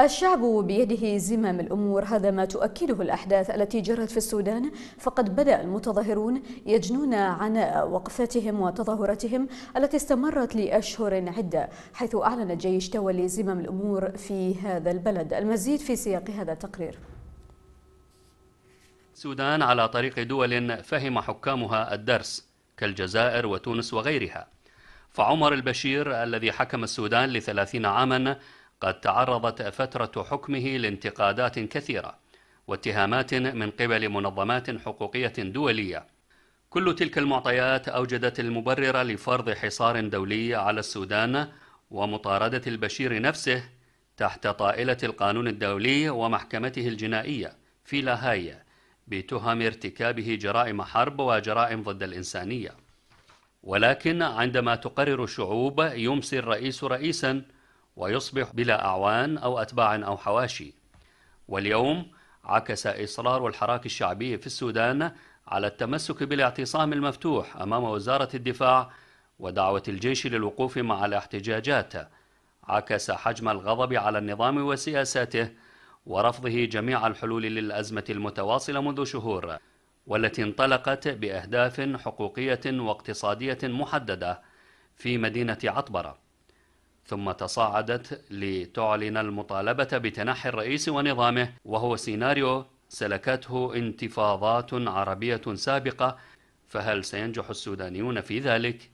الشعب بيده زمام الأمور هذا ما تؤكده الأحداث التي جرت في السودان فقد بدأ المتظاهرون يجنون عناء وقفاتهم وتظاهراتهم التي استمرت لأشهر عدة حيث أعلن جيش تولي زمام الأمور في هذا البلد المزيد في سياق هذا التقرير السودان على طريق دول فهم حكامها الدرس كالجزائر وتونس وغيرها فعمر البشير الذي حكم السودان لثلاثين عاما قد تعرضت فترة حكمه لانتقادات كثيرة واتهامات من قبل منظمات حقوقية دولية كل تلك المعطيات أوجدت المبرر لفرض حصار دولي على السودان ومطاردة البشير نفسه تحت طائلة القانون الدولي ومحكمته الجنائية في لاهاي بتهم ارتكابه جرائم حرب وجرائم ضد الإنسانية ولكن عندما تقرر الشعوب يمسي الرئيس رئيساً ويصبح بلا أعوان أو أتباع أو حواشي واليوم عكس إصرار الحراك الشعبي في السودان على التمسك بالاعتصام المفتوح أمام وزارة الدفاع ودعوة الجيش للوقوف مع الاحتجاجات عكس حجم الغضب على النظام وسياساته ورفضه جميع الحلول للأزمة المتواصلة منذ شهور والتي انطلقت بأهداف حقوقية واقتصادية محددة في مدينة عطبرة ثم تصاعدت لتعلن المطالبة بتنحي الرئيس ونظامه وهو سيناريو سلكته انتفاضات عربية سابقة فهل سينجح السودانيون في ذلك؟